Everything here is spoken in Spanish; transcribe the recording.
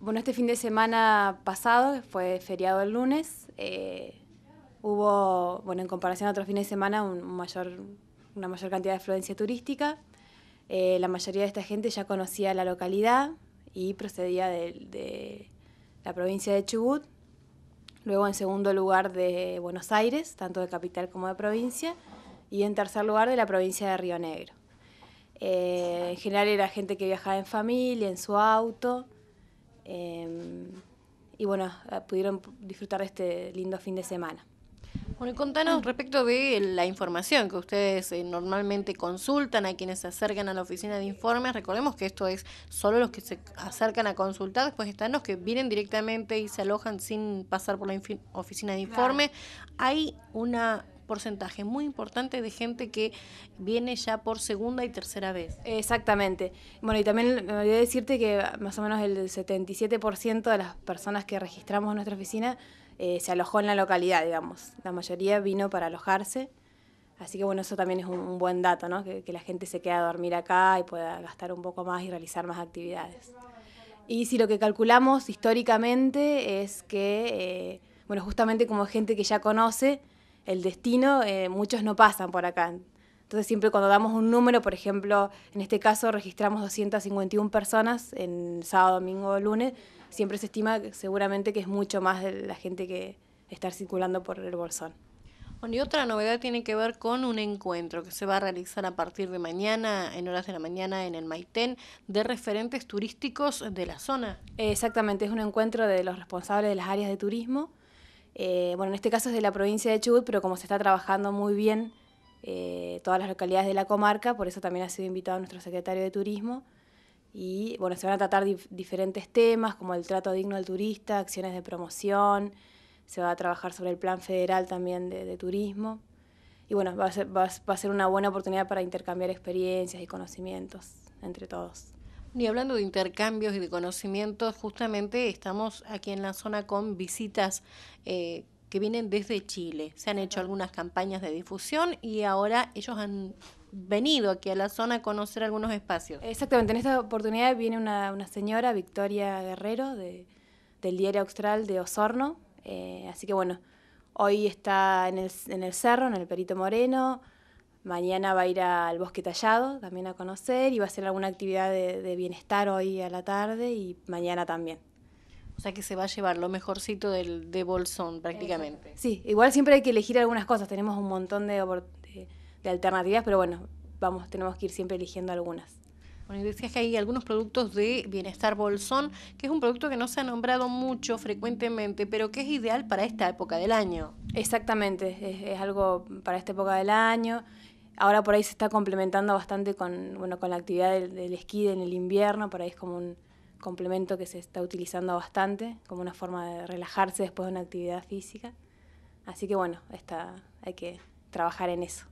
Bueno, este fin de semana pasado, fue feriado el lunes, eh, hubo, bueno, en comparación a otros fines de semana, una mayor cantidad de afluencia turística. Eh, la mayoría de esta gente ya conocía la localidad y procedía de, la provincia de Chubut, luego en segundo lugar de Buenos Aires, tanto de capital como de provincia, y en tercer lugar de la provincia de Río Negro. Eh, en general era gente que viajaba en familia, en su auto, Em, y bueno, ah, pudieron disfrutar de este lindo fin de semana. Bueno, y contanos respecto de la información que ustedes eh, normalmente consultan a quienes se acercan a la oficina de informes. Recordemos que esto es solo los que se acercan a consultar, después están los que vienen directamente y se alojan sin pasar por la oficina de informe Hay una porcentaje muy importante de gente que viene ya por segunda y tercera vez. Exactamente. Bueno, y también me olvidé decirte que más o menos el 77% de las personas que registramos en nuestra oficina eh, se alojó en la localidad, digamos. La mayoría vino para alojarse. Así que bueno, eso también es un, buen dato, ¿no? Que, la gente se queda a dormir acá y pueda gastar un poco más y realizar más actividades. Y si lo que calculamos históricamente es que, eh, bueno, justamente como gente que ya conoce, el destino, eh, muchos no pasan por acá. Entonces siempre cuando damos un número, por ejemplo, en este caso registramos 251 personas en sábado, domingo, lunes, siempre se estima seguramente que es mucho más de la gente que está circulando por el Bolsón. y otra novedad tiene que ver con un encuentro que se va a realizar a partir de mañana, en horas de la mañana, en el Maitén, de referentes turísticos de la zona. Exactamente, es un encuentro de los responsables de las áreas de turismo eh, bueno, en este caso es de la provincia de Chubut, pero como se está trabajando muy bien eh, todas las localidades de la comarca, por eso también ha sido invitado nuestro secretario de Turismo. Y bueno, se van a tratar diferentes temas como el trato digno al turista, acciones de promoción, se va a trabajar sobre el plan federal también de, turismo. Y bueno, va a, ser, va a ser una buena oportunidad para intercambiar experiencias y conocimientos entre todos. Y hablando de intercambios y de conocimientos, justamente estamos aquí en la zona con visitas eh, que vienen desde Chile. Se han hecho algunas campañas de difusión y ahora ellos han venido aquí a la zona a conocer algunos espacios. Exactamente, en esta oportunidad viene una, señora, Victoria Guerrero, del diario austral de Osorno. Eh, así que bueno, hoy está en el cerro, en el Perito Moreno. Mañana va a ir al Bosque Tallado también a conocer y va a hacer alguna actividad de, bienestar hoy a la tarde y mañana también. O sea que se va a llevar lo mejorcito del, de Bolsón prácticamente. Sí, igual siempre hay que elegir algunas cosas, tenemos un montón de, alternativas, pero bueno, vamos, tenemos que ir siempre eligiendo algunas. Bueno, decías que hay algunos productos de Bienestar Bolsón, que es un producto que no se ha nombrado mucho frecuentemente, pero que es ideal para esta época del año. Exactamente, es, algo para esta época del año. Ahora por ahí se está complementando bastante con, bueno, con la actividad del, esquí en el invierno, por ahí es como un complemento que se está utilizando bastante, como una forma de relajarse después de una actividad física. Así que bueno, está, hay que trabajar en eso.